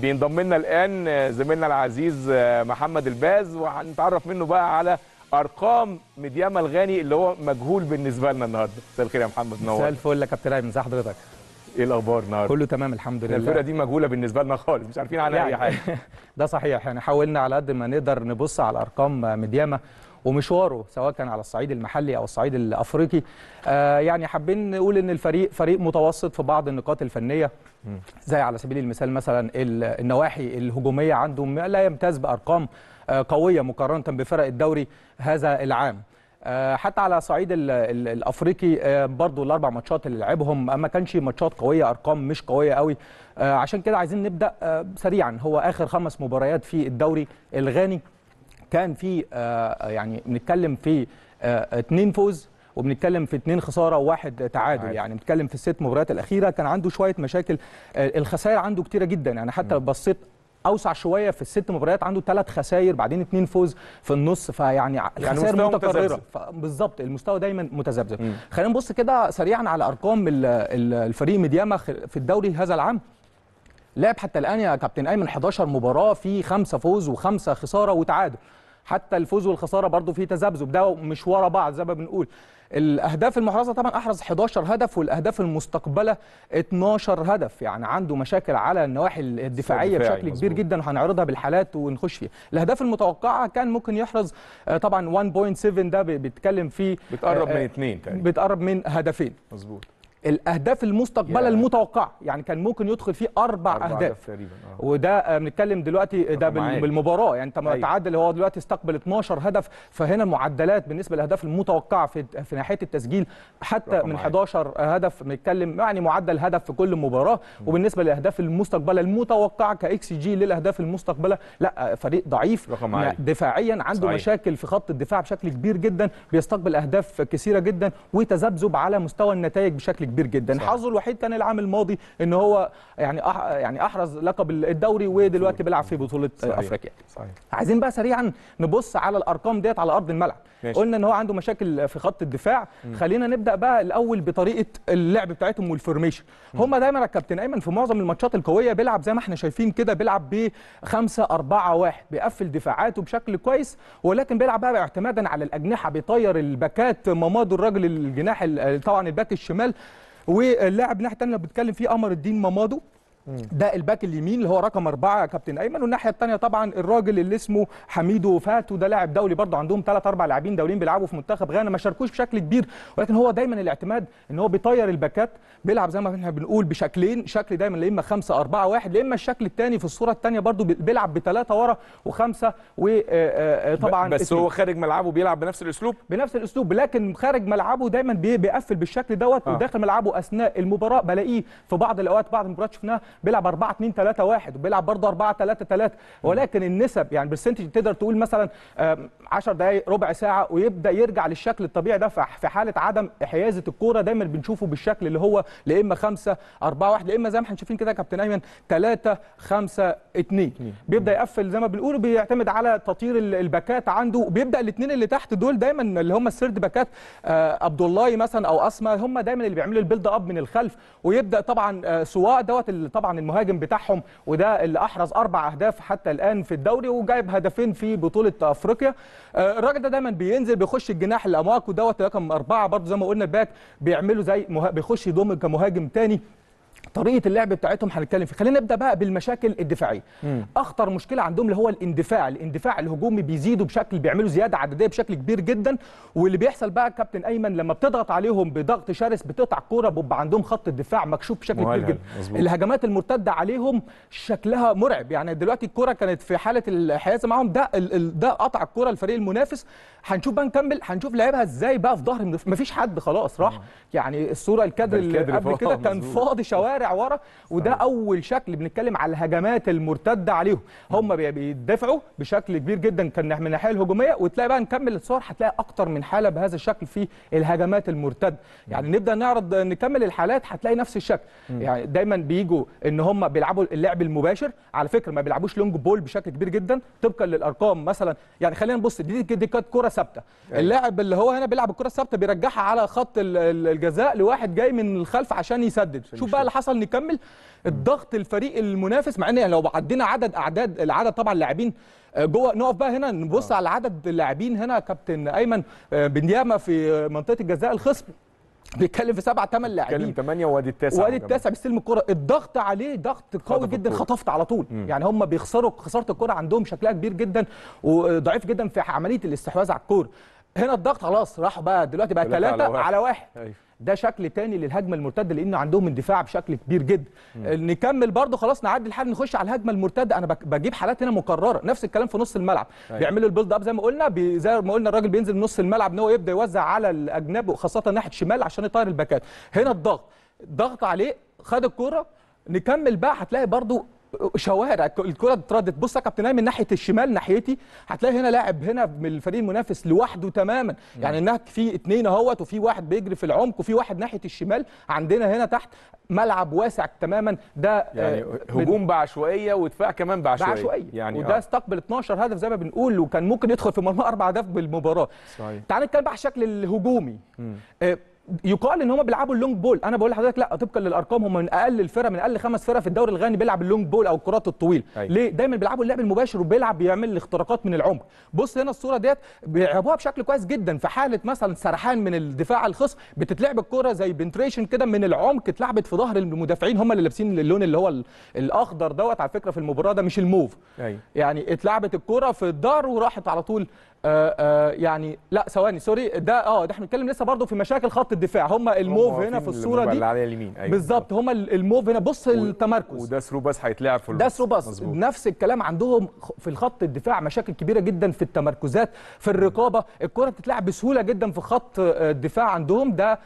بينضم لنا الان آه، زميلنا العزيز آه، محمد الباز وهنتعرف منه بقى على ارقام مديام الغاني اللي هو مجهول بالنسبه لنا النهارده مساء الخير يا محمد نور مساء الفل يا كابتن ازي حضرتك ايه الاخبار النهارده؟ كله تمام الحمد لله الفرقه دي مجهوله بالنسبه لنا خالص مش عارفين عنها يعني اي حاجه ده صحيح يعني حاولنا على قد ما نقدر نبص على ارقام مديامه ومشواره سواء كان على الصعيد المحلي او الصعيد الافريقي آه يعني حابين نقول ان الفريق فريق متوسط في بعض النقاط الفنيه زي على سبيل المثال مثلا النواحي الهجوميه عنده لا يمتاز بارقام آه، قويه مقارنه بفرق الدوري هذا العام آه، حتى على صعيد الافريقي آه، برضو الاربع ماتشات اللي لعبهم آه، ما كانش ماتشات قويه ارقام مش قويه قوي عشان كده عايزين نبدا سريعا هو اخر خمس مباريات في الدوري الغاني كان في يعني بنتكلم في اثنين فوز وبنتكلم في اثنين خساره وواحد تعادل يعني بنتكلم في الست مباريات الاخيره كان عنده شويه مشاكل الخسائر عنده كتيره جدا يعني حتى لو بصيت اوسع شويه في الست مباريات عنده ثلاث خسائر بعدين اثنين فوز في النص فيعني الخسائر يعني, يعني متكرره بالظبط المستوى دايما متذبذب خلينا نبص كده سريعا على ارقام الفريق ميدياما في الدوري هذا العام لعب حتى الان يا كابتن ايمن 11 مباراه في خمسه فوز وخمسه خساره وتعادل حتى الفوز والخساره برضو في تذبذب ده مش ورا بعض زي ما بنقول الاهداف المحرزه طبعا احرز 11 هدف والاهداف المستقبله 12 هدف يعني عنده مشاكل على النواحي الدفاعيه بشكل مزبوط. كبير جدا وهنعرضها بالحالات ونخش فيها الاهداف المتوقعه كان ممكن يحرز آه، طبعا 1.7 ده بيتكلم فيه بتقرب آه، من اثنين آه، تقريبا بتقرب من هدفين مظبوط الاهداف المستقبله yeah. المتوقعه يعني كان ممكن يدخل فيه اربع, أربع اهداف تقريبا آه. وده آه، بنتكلم دلوقتي ده بالمباراه يعني انت ما أيوة. تعادل هو دلوقتي استقبل 12 هدف فهنا المعدلات بالنسبه للاهداف المتوقعه في في ناحيه التسجيل حتى من معاك. 11 هدف بنتكلم يعني معدل هدف في كل مباراه م. وبالنسبه للاهداف المستقبله المتوقعه كاكس جي للاهداف المستقبله لا آه، فريق ضعيف رقم معين. دفاعيا عنده صحيح. مشاكل في خط الدفاع بشكل كبير جدا بيستقبل اهداف كثيره جدا وتذبذب على مستوى النتائج بشكل كبير كبير جدا حظه الوحيد كان العام الماضي ان هو يعني يعني احرز لقب الدوري ودلوقتي بيلعب في بطوله صحيح. افريقيا صحيح. عايزين بقى سريعا نبص على الارقام ديت على ارض الملعب ماشي. قلنا ان هو عنده مشاكل في خط الدفاع م. خلينا نبدا بقى الاول بطريقه اللعب بتاعتهم والفورميشن هم دايما الكابتن ايمن في معظم الماتشات القويه بيلعب زي ما احنا شايفين كده بيلعب ب 5 4 1 بيقفل دفاعاته بشكل كويس ولكن بيلعب بقى اعتمادا على الاجنحه بيطير الباكات مامادو الراجل الجناح طبعا الباك الشمال واللاعب الناحيه الثانيه اللي بنتكلم فيه قمر الدين مامادو ده الباك اليمين اللي هو رقم أربعة يا كابتن أيمن والناحية الثانية طبعا الراجل اللي اسمه حميدو فاتو ده لاعب دولي برضه عندهم ثلاث أربع لاعبين دوليين بيلعبوا في منتخب غانا ما شاركوش بشكل كبير ولكن هو دايما الاعتماد إن هو بيطير الباكات بيلعب زي ما احنا بنقول بشكلين شكل دايما يا إما 5 4 1 يا إما الشكل الثاني في الصورة الثانية برضه بيلعب بثلاثة ورا وخمسة وطبعا آه، آه، آه، بس هو خارج ملعبه بيلعب بنفس الأسلوب بنفس الأسلوب لكن خارج ملعبه دايما بيقفل بالشكل دوت آه. وداخل ملعبه أثناء المباراة بلاقيه في بعض الأوقات بعض المباريات شفناها بيلعب 4 2 3 1 وبيلعب برضه 4 3 3 ولكن النسب يعني برسنتج تقدر تقول مثلا 10 دقائق ربع ساعه ويبدا يرجع للشكل الطبيعي ده في حاله عدم حيازه الكوره دايما بنشوفه بالشكل اللي هو لا اما 5 4 1 لا اما زي ما احنا شايفين كده يا كابتن ايمن 3 5 2 بيبدا يقفل زي ما بنقول بيعتمد على تطير الباكات عنده وبيبدا الاثنين اللي تحت دول دايما اللي هم السيرد باكات آه، عبد الله مثلا او اسما هم دايما اللي بيعملوا البيلد اب من الخلف ويبدا طبعا آه، سواء دوت طبعا طبعا المهاجم بتاعهم وده اللي احرز اربع اهداف حتى الان في الدوري وجايب هدفين في بطوله افريقيا آه، الراجل ده دايما بينزل بيخش الجناح العملاق ودوت رقم اربعه برضه زي ما قلنا الباك بيعملوا زي مه... بيخش يضم كمهاجم تاني طريقه اللعب بتاعتهم هنتكلم فيه خلينا نبدا بقى بالمشاكل الدفاعيه مم. اخطر مشكله عندهم اللي هو الاندفاع الاندفاع الهجومي بيزيدوا بشكل بيعملوا زياده عدديه بشكل كبير جدا واللي بيحصل بقى كابتن ايمن لما بتضغط عليهم بضغط شرس بتقطع الكوره بيبقى عندهم خط الدفاع مكشوف بشكل كبير جدا مزبوط. الهجمات المرتده عليهم شكلها مرعب يعني دلوقتي الكوره كانت في حاله الحيازه معاهم ده ده قطع الكوره الفريق المنافس هنشوف بقى نكمل هنشوف لعبها ازاي بقى في ظهر مفيش حد خلاص راح مم. يعني الصوره الكادر اللي قبل كده كان فاضي شوارع ورا وده اول شكل بنتكلم على الهجمات المرتده عليهم هم بيدفعوا بشكل كبير جدا كان من الناحيه الهجوميه وتلاقي بقى نكمل الصور هتلاقي اكتر من حاله بهذا الشكل في الهجمات المرتده يعني نبدا نعرض نكمل الحالات هتلاقي نفس الشكل يعني دايما بيجوا ان هم بيلعبوا اللعب المباشر على فكره ما بيلعبوش لونج بول بشكل كبير جدا طبقا للارقام مثلا يعني خلينا نبص دي دي كانت كره ثابته أيوة. اللاعب اللي هو هنا بيلعب الكره الثابته بيرجعها على خط الجزاء لواحد جاي من الخلف عشان يسدد شوف بقى اللي حصل بطل نكمل الضغط الفريق المنافس مع ان لو عدينا عدد اعداد العدد طبعا اللاعبين آه، جوه نقف بقى هنا نبص آه. على عدد اللاعبين هنا كابتن ايمن آه، بنياما في منطقه الجزاء الخصم بيتكلم في سبعة ثمان لاعبين بيتكلم ثمانية وادي التاسع وادي التاسع بيستلم الكرة الضغط عليه ضغط قوي جدا الكرة. خطفت على طول مم. يعني هم بيخسروا خسارة الكرة عندهم شكلها كبير جدا وضعيف جدا في عملية الاستحواذ على الكورة هنا الضغط خلاص راحوا بقى دلوقتي بقى ثلاثة على واحد, على واحد. أيوه. ده شكل تاني للهجمه المرتده لان عندهم اندفاع بشكل كبير جدا آه، نكمل برده خلاص نعدي الحال نخش على الهجمه المرتده انا بجيب حالات هنا مكرره نفس الكلام في نص الملعب أيوة. بيعملوا البيلد اب زي ما قلنا بي... زي ما قلنا الراجل بينزل من نص الملعب ان هو يبدا يوزع على الاجنب وخاصه ناحيه شمال عشان يطير الباكات هنا الضغط ضغط عليه خد الكره نكمل بقى هتلاقي برضو شوارع الكره اتردت بص يا كابتن من ناحيه الشمال ناحيتي هتلاقي هنا لاعب هنا من الفريق المنافس لوحده تماما يعني هناك في اثنين اهوت وفي واحد بيجري في العمق وفي واحد ناحيه الشمال عندنا هنا تحت ملعب واسع تماما ده آه، يعني هجوم بعشوائيه ودفاع كمان بعشوائيه, بعشوائية. يعني وده آه. استقبل 12 هدف زي ما بنقول وكان ممكن يدخل في مرمى اربع اهداف بالمباراه صحيح تعال نتكلم بقى على الشكل الهجومي يقال ان هم بيلعبوا اللونج بول انا بقول لحضرتك لا طبقا للارقام هم من اقل الفرق من اقل خمس فرق في الدوري الغاني بيلعب اللونج بول او الكرات الطويل أي. أيوة. ليه دايما بيلعبوا اللعب المباشر وبيلعب بيعمل الاختراقات من العمق بص هنا الصوره ديت بيلعبوها بشكل كويس جدا في حاله مثلا سرحان من الدفاع الخصم بتتلعب الكره زي بنتريشن كده من العمق اتلعبت في ظهر المدافعين هم اللي لابسين اللون اللي هو الاخضر دوت على فكره في المباراه ده مش الموف أي. أيوة. يعني اتلعبت الكره في الظهر وراحت على طول آه، آه، يعني لا ثواني سوري ده اه ده احنا بنتكلم لسه برضو في مشاكل خط الدفاع هم الموف هنا في الصوره دي على اليمين أيوة بالظبط هم الموف هنا بص و... التمركز وده ثرو باس هيتلعب في ده ثرو باس نفس الكلام عندهم في الخط الدفاع مشاكل كبيره جدا في التمركزات في الرقابه الكره بتتلعب بسهوله جدا في خط آه، الدفاع عندهم ده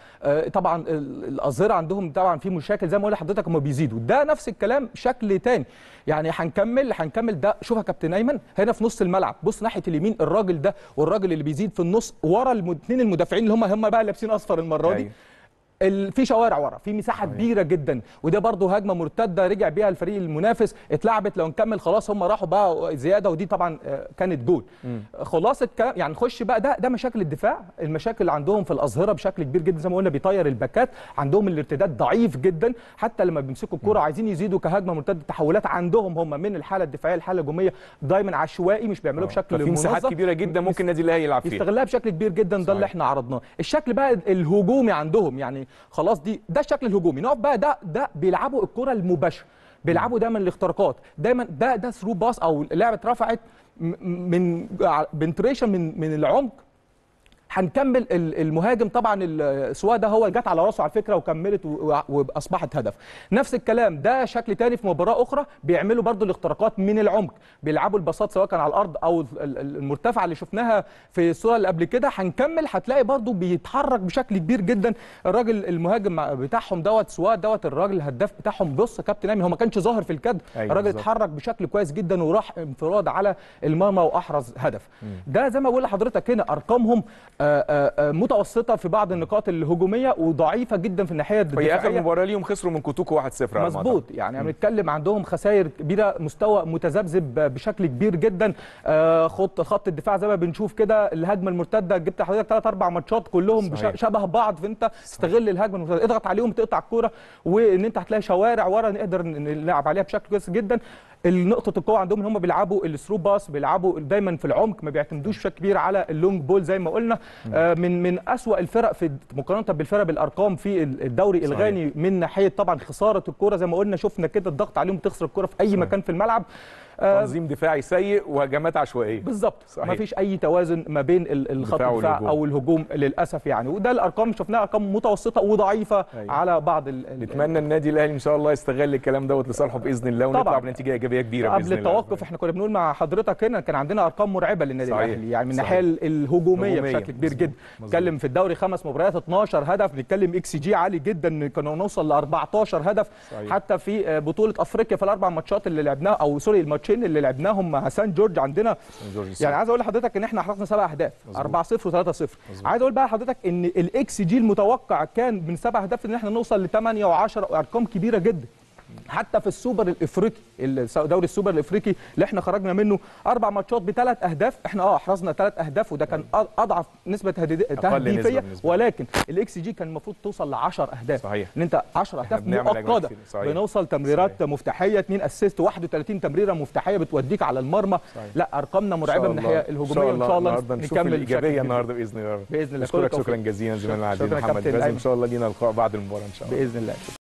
طبعا الاظهره عندهم طبعا في مشاكل زي ما قلت لحضرتك هم بيزيدوا ده نفس الكلام شكل تاني يعني هنكمل هنكمل ده شوف يا كابتن ايمن هنا في نص الملعب بص ناحيه اليمين الراجل ده ده والراجل اللي بيزيد في النص ورا الاثنين المدافعين اللي هم هم بقى لابسين اصفر المره دي أيوه. في شوارع ورا في مساحه كبيره جدا وده برضه هجمه مرتده رجع بيها الفريق المنافس اتلعبت لو نكمل خلاص هم راحوا بقى زياده ودي طبعا آه، كانت جول خلاصه يعني نخش بقى ده ده مشاكل الدفاع المشاكل اللي عندهم في الاظهره بشكل كبير جدا زي ما قلنا بيطير الباكات عندهم الارتداد ضعيف جدا حتى لما بيمسكوا الكره عايزين يزيدوا كهجمه مرتده تحولات عندهم هم من الحاله الدفاعيه للحاله الهجوميه دايما عشوائي مش بيعملوه آه، بشكل منظم في مساحات كبيره جدا ممكن النادي الاهلي يلعب فيها يستغلها بشكل كبير جدا ده اللي احنا عرضناه الشكل بقى الهجومي عندهم يعني خلاص دي ده الشكل الهجومي نقف بقى ده ده بيلعبوا الكره المباشره بيلعبوا دايما الاختراقات دايما ده ده ثرو باس او لعبه رفعت من بنتريشن من من العمق هنكمل المهاجم طبعا السوا ده هو جت على راسه على فكره وكملت واصبحت هدف نفس الكلام ده شكل تاني في مباراه اخرى بيعملوا برضو الاختراقات من العمق بيلعبوا البساط سواء كان على الارض او المرتفعه اللي شفناها في الصوره اللي قبل كده هنكمل هتلاقي برضو بيتحرك بشكل كبير جدا الراجل المهاجم بتاعهم دوت سواء دوت الراجل الهداف بتاعهم بص كابتن امي هو ما كانش ظاهر في الكد أيوة الراجل اتحرك بشكل كويس جدا وراح انفراد على المرمى واحرز هدف م. ده زي ما بقول لحضرتك هنا ارقامهم آه متوسطه في بعض النقاط الهجوميه وضعيفه جدا في الناحيه الدفاعيه هي اخر مباراه ليهم خسروا من كوتوكو 1-0 مظبوط يعني بنتكلم عندهم خسائر كبيره مستوى متذبذب بشكل كبير جدا آه، خط خط الدفاع زي ما بنشوف كده الهجمه المرتده جبت حضرتك ثلاث اربع ماتشات كلهم صحيح. شبه بعض فانت استغل الهجمه المرتده اضغط عليهم تقطع الكوره وان انت هتلاقي شوارع ورا نقدر نلعب عليها بشكل كويس جدا نقطه القوه عندهم ان هم بيلعبوا الثرو باس بيلعبوا دايما في العمق ما بيعتمدوش بشكل كبير على اللونج بول زي ما قلنا آه من من اسوا الفرق في مقارنه بالفرق بالارقام في الدوري صحيح. الغاني من ناحيه طبعا خساره الكوره زي ما قلنا شفنا كده الضغط عليهم تخسر الكوره في اي صحيح. مكان في الملعب آه، تنظيم دفاعي سيء وهجمات عشوائيه بالظبط ما فيش اي توازن ما بين الخط الدفاع او الهجوم للاسف يعني وده الارقام شفناها ارقام متوسطه وضعيفه أيوة. على بعض ال نتمنى النادي الاهلي ان شاء الله يستغل الكلام دوت لصالحه باذن الله ونطلع بنتيجه ايجابيه كبيره باذن الله قبل التوقف احنا كنا بنقول مع حضرتك هنا كان عندنا ارقام مرعبه للنادي الاهلي يعني من الناحيه الهجوميه بشكل كبير جدا نتكلم في الدوري خمس مباريات 12 هدف بنتكلم اكس جي عالي جدا كنا نوصل ل 14 هدف صحيح. حتى في آه، بطوله افريقيا في الاربع ماتشات اللي لعبناها او سوري الماتش الماتشين اللي لعبناهم مع سان جورج عندنا جورج يعني عايز اقول لحضرتك ان احنا حرقنا سبع اهداف 4 0 و3 0 عايز اقول بقى لحضرتك ان الاكس جي المتوقع كان من سبع اهداف ان احنا نوصل ل 8 و10 ارقام كبيره جدا حتى في السوبر الافريقي دوري السوبر الافريقي اللي احنا خرجنا منه اربع ماتشات بثلاث اهداف احنا اه احرزنا ثلاث اهداف وده كان اضعف نسبه تهديفيه ولكن الاكس جي كان المفروض توصل ل 10 اهداف صحيح ان انت 10 اهداف مؤقته بنوصل تمريرات صحيح. مفتاحيه 2 اسيست 31 تمريره مفتاحيه بتوديك على المرمى صحيح. لا ارقامنا مرعبه من الناحيه الهجوميه ان شاء الله نكمل الايجابيه النهارده باذن الله باذن الله شكرا شكرا جزيلا زميلنا عادل محمد لازم ان شاء الله لينا لقاء بعد المباراه ان شاء الله باذن الله